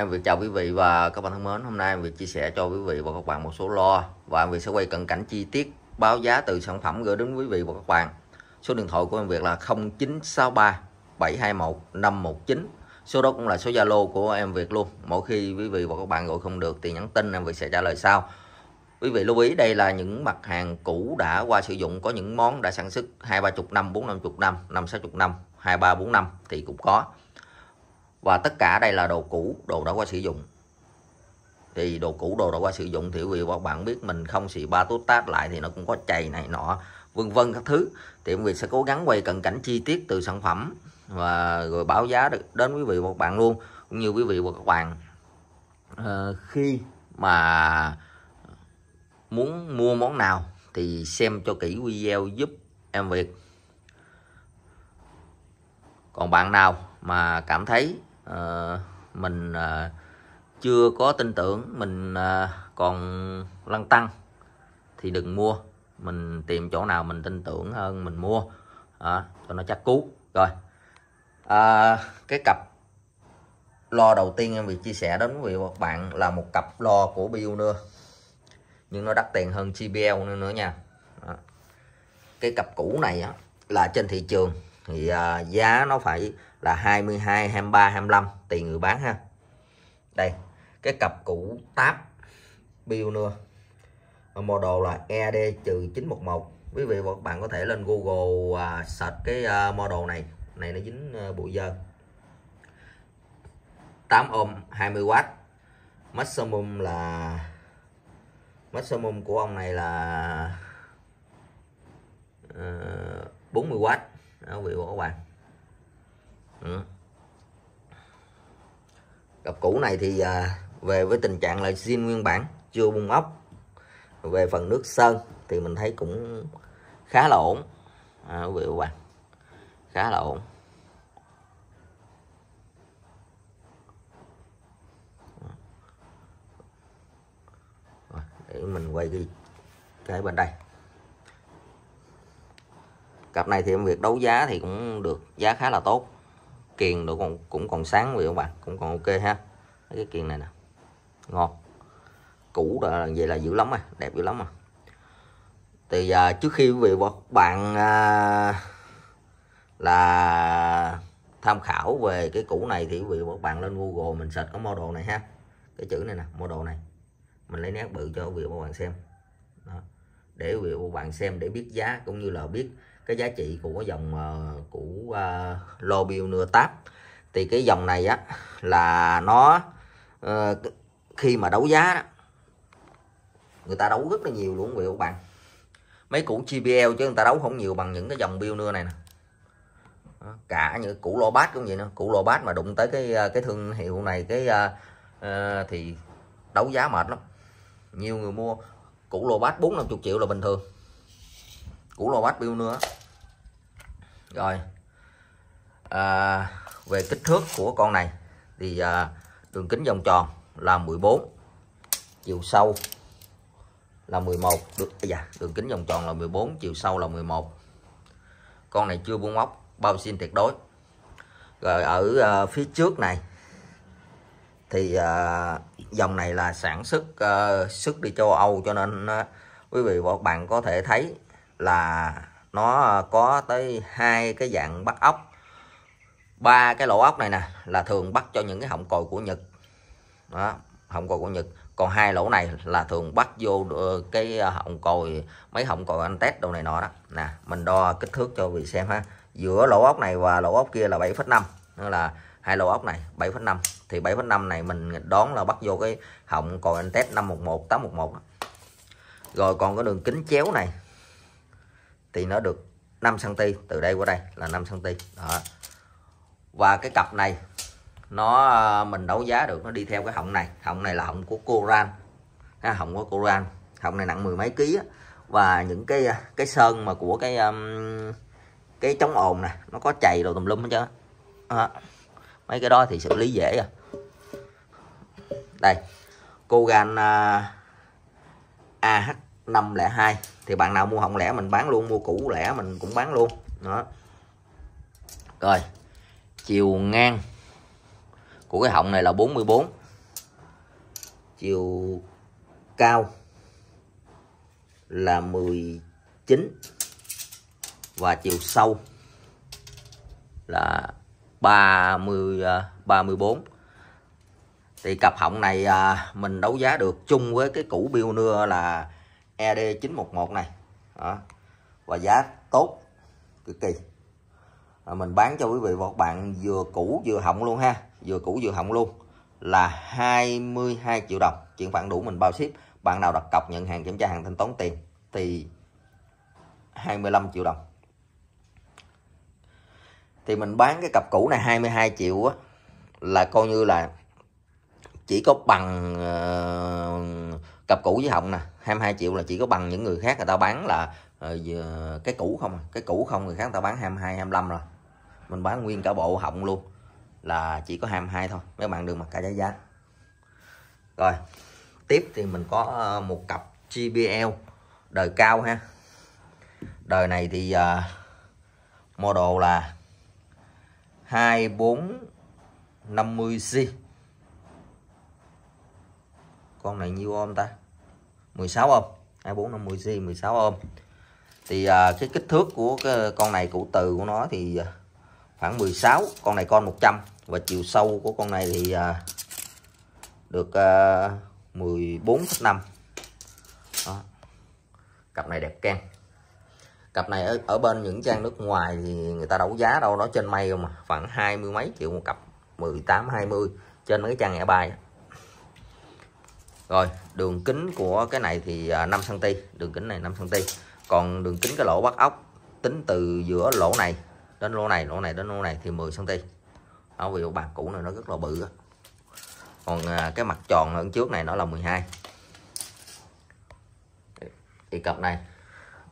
Em Việt chào quý vị và các bạn thân mến. Hôm nay em Việt chia sẻ cho quý vị và các bạn một số lo và em Việt sẽ quay cận cảnh chi tiết báo giá từ sản phẩm gửi đến quý vị và các bạn. Số điện thoại của em Việt là 0963 721 519. Số đó cũng là số Zalo của em Việt luôn. Mỗi khi quý vị và các bạn gọi không được thì nhắn tin em Việt sẽ trả lời sau. Quý vị lưu ý đây là những mặt hàng cũ đã qua sử dụng có những món đã sản xuất hai ba chục năm, bốn năm chục năm, năm sáu chục năm, hai ba bốn năm thì cũng có và tất cả đây là đồ cũ đồ đã qua sử dụng thì đồ cũ đồ đã qua sử dụng thì vì các bạn biết mình không xì ba tút tát lại thì nó cũng có chày này nọ vân vân các thứ thì Việt sẽ cố gắng quay cận cảnh chi tiết từ sản phẩm và rồi báo giá được đến quý vị và các bạn luôn cũng như quý vị và các bạn à, khi mà muốn mua món nào thì xem cho kỹ video giúp em Việt còn bạn nào mà cảm thấy Ờ, mình à, chưa có tin tưởng mình à, còn lăn tăng thì đừng mua mình tìm chỗ nào mình tin tưởng hơn mình mua à, cho nó chắc cú rồi à, cái cặp lo đầu tiên em bị chia sẻ đến quý vị bạn là một cặp lo của Bioneer nhưng nó đắt tiền hơn CBL nữa, nữa nha đó. cái cặp cũ này á, là trên thị trường thì à, giá nó phải là 22 23 25 tùy người bán ha đây cái cặp cũ tab bill nữa model là ED 911 quý vị và các bạn có thể lên Google à, search cái à, model này này nó dính à, bụi dơ 8 ôm 20W maximum là maximum của ông này là uh, à, 40W quý vị và các bạn Ừ. cặp cũ này thì à, về với tình trạng là zin nguyên bản chưa bung ốc về phần nước sơn thì mình thấy cũng khá là ổn à, quý vị và bạn khá là ổn để mình quay đi cái bên đây cặp này thì em việc đấu giá thì cũng được giá khá là tốt kiền đồ còn cũng còn sáng vậy các bạn cũng còn ok ha Mấy cái kiền này nè ngon cũ là vậy là dữ lắm à đẹp dữ lắm à Từ giờ trước khi quý vị và bạn à, là tham khảo về cái cũ này thì quý vị và bạn lên Google mình search cái model này ha cái chữ này nè model này mình lấy nét bự cho quý vị và bạn xem Đó. để quý vị và bạn xem để biết giá cũng như là biết cái giá trị của cái dòng ờ, của uh, lô bill táp thì cái dòng này á là nó uh, khi mà đấu giá đó, người ta đấu rất là nhiều luôn quý vị các bạn mấy củ GPL chứ người ta đấu không nhiều bằng những cái dòng bill nưa này nè cả những củ lô bát cũng vậy nữa củ lô bát mà đụng tới cái cái thương hiệu này cái uh, thì đấu giá mệt lắm nhiều người mua củ lô bát bốn năm chục triệu là bình thường củ lô bát bill nữa rồi à, về kích thước của con này thì à, đường kính vòng tròn là 14 chiều sâu là 11 được à dạ, đường kính vòng tròn là 14 chiều sâu là 11 con này chưa buông móc bao xin tuyệt đối rồi ở à, phía trước này thì à, dòng này là sản xuất à, xuất đi châu Âu cho nên à, quý vị và bạn có thể thấy là nó à, có tới hai cái dạng bắt ốc ba cái lỗ ốc này nè là thường bắt cho những cái họng còi của Nhật đó họng còi của Nhật còn hai lỗ này là thường bắt vô ờ, cái à, họng còi mấy họng còi anh test đồ này nọ đó nè mình đo kích thước cho vị xem ha giữa lỗ ốc này và lỗ ốc kia là 7,5 nữa là hai lỗ ốc này 7,5 thì 7,5 này mình đón là bắt vô cái họng còi anh test 511 một một rồi còn cái đường kính chéo này thì nó được 5 cm từ đây qua đây là 5 cm đó và cái cặp này nó ờ, mình đấu giá được nó đi theo cái họng này họng này là họng của Coran họng của Coran họng này nặng mười mấy ký và những cái ờ, cái sơn mà của cái cái chống ồn nè nó có chày đồ tùm lum hết trơn à, mấy cái đó thì xử lý dễ à đây Cogan uh, AH502 thì bạn nào mua hỏng lẻ mình bán luôn mua cũ lẻ mình cũng bán luôn đó rồi chiều ngang của cái họng này là 44 chiều cao là 19 và chiều sâu là 30 34 à, thì cặp họng này à, mình đấu giá được chung với cái cũ biêu nưa là ED911 này đó. và giá tốt cực kỳ à, mình bán cho quý vị và các bạn vừa cũ vừa hỏng luôn ha vừa cũ vừa hỏng luôn là 22 triệu đồng chuyển khoản đủ mình bao ship bạn nào đặt cọc nhận hàng kiểm tra hàng thanh toán tiền thì 25 triệu đồng thì mình bán cái cặp cũ này 22 triệu á là coi như là chỉ có bằng uh, cặp cũ với hồng nè 22 triệu là chỉ có bằng những người khác người ta bán là ờ, cái cũ không à, cái cũ không người khác người ta bán 22 25 rồi mình bán nguyên cả bộ họng luôn là chỉ có 22 thôi mấy bạn đừng mặc cả giá giá rồi tiếp thì mình có ờ, một cặp JBL đời cao ha đời này thì uh, model là 2450C con này nhiêu ôm ta 16 ôm 24 50 g 16 ôm thì à, cái kích thước của cái con này cụ từ của nó thì à, khoảng 16 con này con 100 và chiều sâu của con này thì à, được à, 14,5 đó. cặp này đẹp can cặp này ở, ở bên những trang nước ngoài thì người ta đấu giá đâu đó trên mây mà khoảng hai mươi mấy triệu một cặp 18 20 trên mấy trang lẻ bài rồi đường kính của cái này thì 5 à, cm đường kính này 5 cm còn đường kính cái lỗ bắt ốc tính từ giữa lỗ này đến lỗ này lỗ này đến lỗ này thì 10 cm đó vì bàn cũ này nó rất là bự còn à, cái mặt tròn ở trước này nó là 12 thì cặp này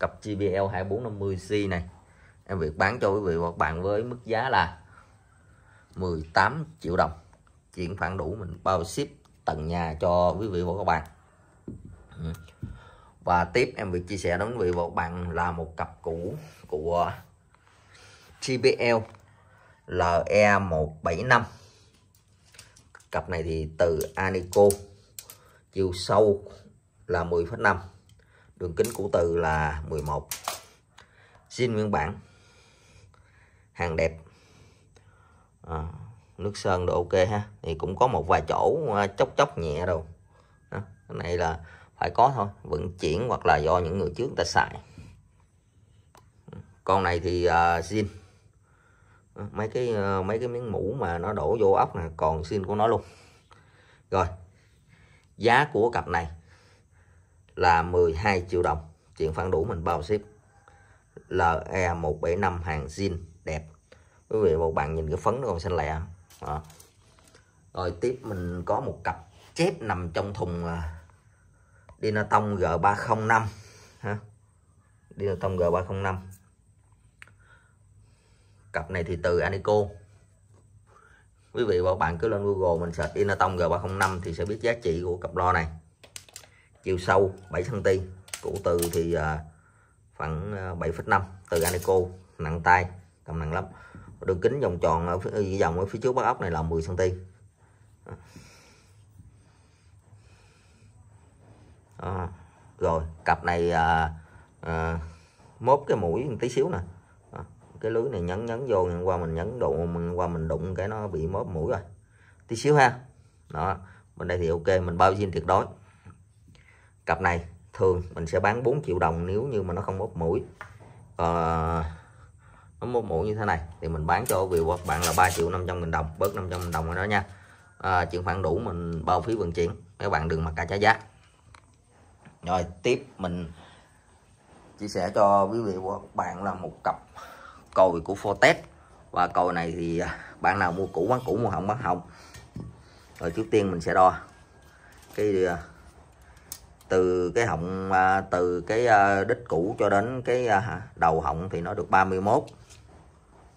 cặp JBL 2450C này em việc bán cho quý vị và các bạn với mức giá là 18 triệu đồng chuyển khoản đủ mình bao ship tận nhà cho quý vị và các bạn ừ. và tiếp em vừa chia sẻ đến quý vị và các bạn là một cặp cũ của JBL LE175 cặp này thì từ Anico chiều sâu là 10,5 đường kính của từ là 11 xin nguyên bản hàng đẹp à, nước sơn đồ ok ha thì cũng có một vài chỗ à, chóc chóc nhẹ đâu cái này là phải có thôi vận chuyển hoặc là do những người trước người ta xài con này thì uh, mấy cái uh, mấy cái miếng mũ mà nó đổ vô ốc này còn zin của nó luôn rồi giá của cặp này là 12 triệu đồng chuyện phản đủ mình bao ship LE175 hàng zin đẹp quý vị một bạn nhìn cái phấn nó còn xanh lẹ đó. rồi tiếp mình có một cặp chép nằm trong thùng à, Dinatong G305 ha. Dinatong G305 cặp này thì từ Anico quý vị và bạn cứ lên Google mình search Dinatong G305 thì sẽ biết giá trị của cặp lo này chiều sâu 7cm củ từ thì à, khoảng 7,5 à, từ Anico nặng tay cầm nặng lắm đường kính vòng tròn ở phía, vòng ở phía trước bắt ốc này là 10 cm à, rồi cặp này à, à, mốt cái mũi một tí xíu nè cái lưới này nhấn nhấn vô nhưng qua mình nhấn đụng mình qua mình đụng cái nó bị mốt mũi rồi tí xíu ha đó bên đây thì ok mình bao zin tuyệt đối cặp này thường mình sẽ bán 4 triệu đồng nếu như mà nó không mốt mũi à, nó một muỗng như thế này thì mình bán cho vị các bạn là 3 triệu 500 nghìn đồng bớt 500 nghìn đồng rồi đó nha à, chuyển khoản đủ mình bao phí vận chuyển các bạn đừng mặc cả trái giá rồi tiếp mình chia sẻ cho quý vị và các bạn là một cặp còi của Fortes và còi này thì à, bạn nào mua cũ bán cũ mua hỏng bán hỏng rồi trước tiên mình sẽ đo cái à, từ cái họng à, từ cái đít cũ cho đến cái đầu họng thì nó được 31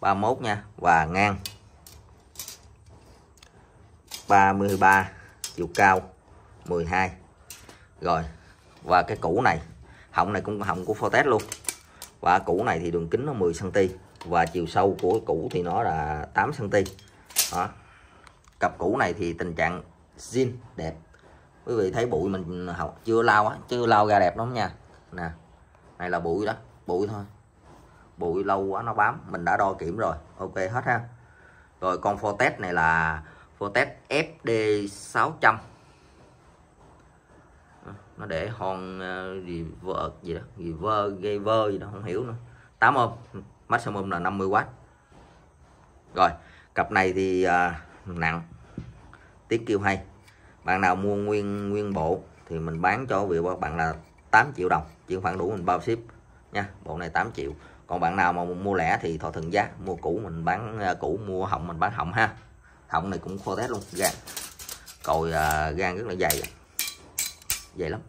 31 nha và ngang 33 chiều cao 12 rồi và cái cũ này họng này cũng họng của Fortes luôn và cũ này thì đường kính nó 10 cm và chiều sâu của cũ thì nó là 8 cm đó cặp cũ này thì tình trạng zin đẹp quý vị thấy bụi mình học chưa lau á chưa lau ra đẹp lắm nha nè này là bụi đó bụi thôi bụi lâu quá nó bám mình đã đo kiểm rồi ok hết ha rồi con Fortest này là Fortest FD 600 ờ, nó để hòn ờ, gì vợ gì đó gì vơ gây vơ gì đó không hiểu nữa 8 ôm ừ, maximum là 50W rồi cặp này thì à, nặng tiếng kêu hay bạn nào mua nguyên nguyên bộ thì mình bán cho vị bạn là 8 triệu đồng chuyển khoản đủ mình bao ship nha bộ này 8 triệu còn bạn nào mà mua lẻ thì thỏa thuận giá mua cũ mình bán ờ, cũ mua hỏng mình bán hỏng ha hỏng này cũng khô test luôn gan cồi uh, gan rất là dày dày lắm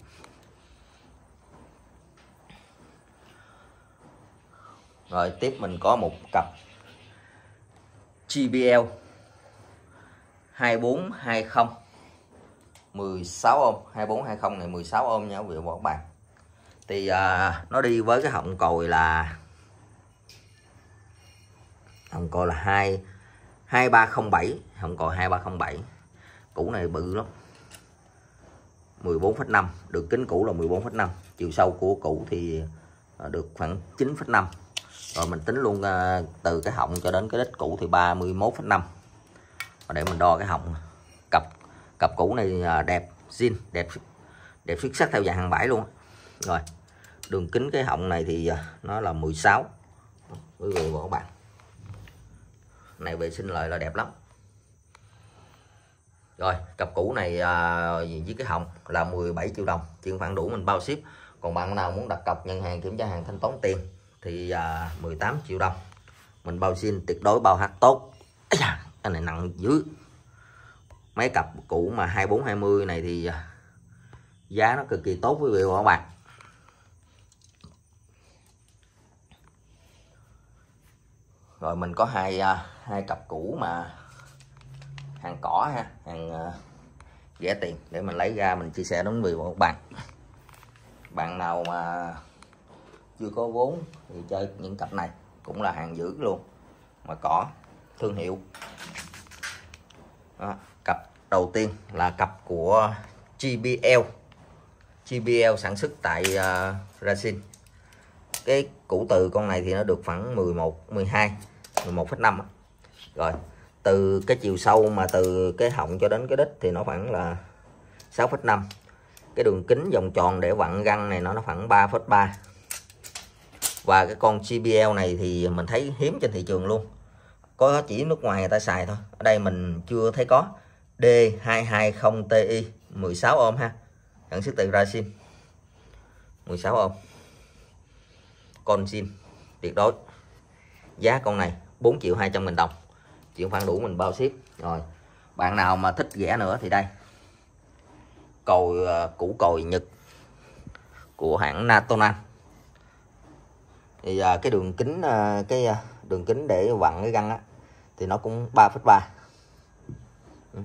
rồi tiếp mình có một cặp GBL 2420 16 ôm 2420 này 16 ôm nha quý vị và các bạn thì uh, nó đi với cái họng còi là không cò là 2 2307 hồng cò 2307 cũ này bự lắm 14,5 được kính cũ là 14,5 chiều sâu của cũ thì à, được khoảng 9,5 rồi mình tính luôn à, từ cái họng cho đến cái đít cũ thì 31,5 để mình đo cái họng cặp cặp cũ này à, đẹp zin đẹp đẹp xuất sắc theo dạng hàng bãi luôn rồi đường kính cái họng này thì nó là 16 quý vị và các bạn này vệ sinh lại là đẹp lắm rồi cặp cũ này à, với cái họng là 17 triệu đồng chuyển khoản đủ mình bao ship còn bạn nào muốn đặt cọc nhận hàng kiểm tra hàng thanh toán tiền thì à, 18 triệu đồng mình bao xin tuyệt đối bao hát tốt cái này nặng dưới mấy cặp cũ mà 2420 này thì à, giá nó cực kỳ tốt với vị các bạn rồi mình có hai à, hai cặp cũ mà hàng cỏ ha hàng à, rẻ tiền để mình lấy ra mình chia sẻ đến với một bạn bạn nào mà chưa có vốn thì chơi những cặp này cũng là hàng giữ luôn mà cỏ thương hiệu Đó, cặp đầu tiên là cặp của GBL GBL sản xuất tại uh, Brazil cái củ từ con này thì nó được khoảng 11 12 11,5 rồi từ cái chiều sâu mà từ cái họng cho đến cái đít thì nó khoảng là 6,5 cái đường kính vòng tròn để vặn găng này nó nó khoảng 3,3 và cái con CBL này thì mình thấy hiếm trên thị trường luôn có chỉ nước ngoài người ta xài thôi ở đây mình chưa thấy có D220TI 16 ohm ha nhận sức từ ra sim 16 ohm con sim tuyệt đối giá con này 4 triệu 200 nghìn đồng chuyển khoản đủ mình bao ship rồi bạn nào mà thích rẻ nữa thì đây cầu ờ, củ còi Nhật của hãng Natonan thì ờ, cái đường kính ờ, cái đường kính để vặn cái găng á thì nó cũng 3,3 ừ.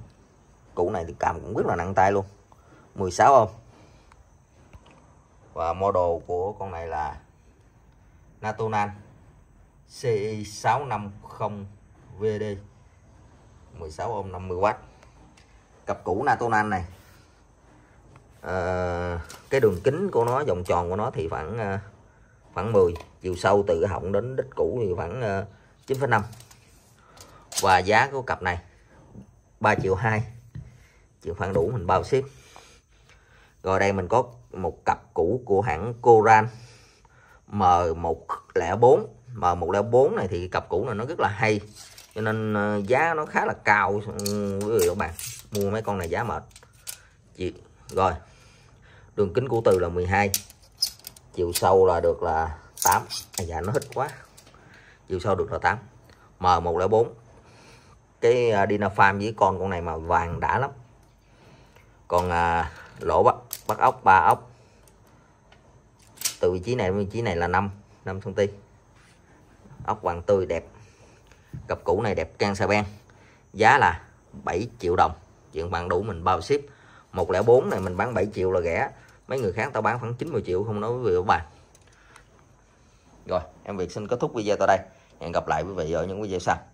củ này thì cầm cũng rất là nặng tay luôn 16 ôm và model của con này là Natonan CI650VD 16 ohm 50W cặp cũ Natonan này à, cái đường kính của nó vòng tròn của nó thì khoảng ờ, khoảng 10 chiều sâu từ họng đến đích cũ thì khoảng 9,5 ờ, và giá của cặp này 3 triệu 2 triệu khoảng đủ mình bao ship rồi đây mình có một cặp cũ của hãng Coran M104 M104 này thì cặp cũ này nó rất là hay cho nên ờ, giá nó khá là cao quý vị các bạn mua mấy con này giá mệt chị rồi đường kính của từ là 12 chiều sâu là được là 8 à dạ nó hít quá chiều sâu được là 8 M104 cái à, Dinafarm với con con này mà vàng đã lắm còn à, lỗ bắt bắt ốc ba ốc từ vị trí này đến vị trí này là 5 5 cm ốc hoàng tươi đẹp cặp cũ này đẹp can sa ben giá là 7 triệu đồng chuyện bạn đủ mình bao ship 104 này mình bán 7 triệu là rẻ mấy người khác tao bán khoảng 90 triệu không nói với các bạn rồi em Việt xin kết thúc video tại đây hẹn gặp lại quý vị ở những video sau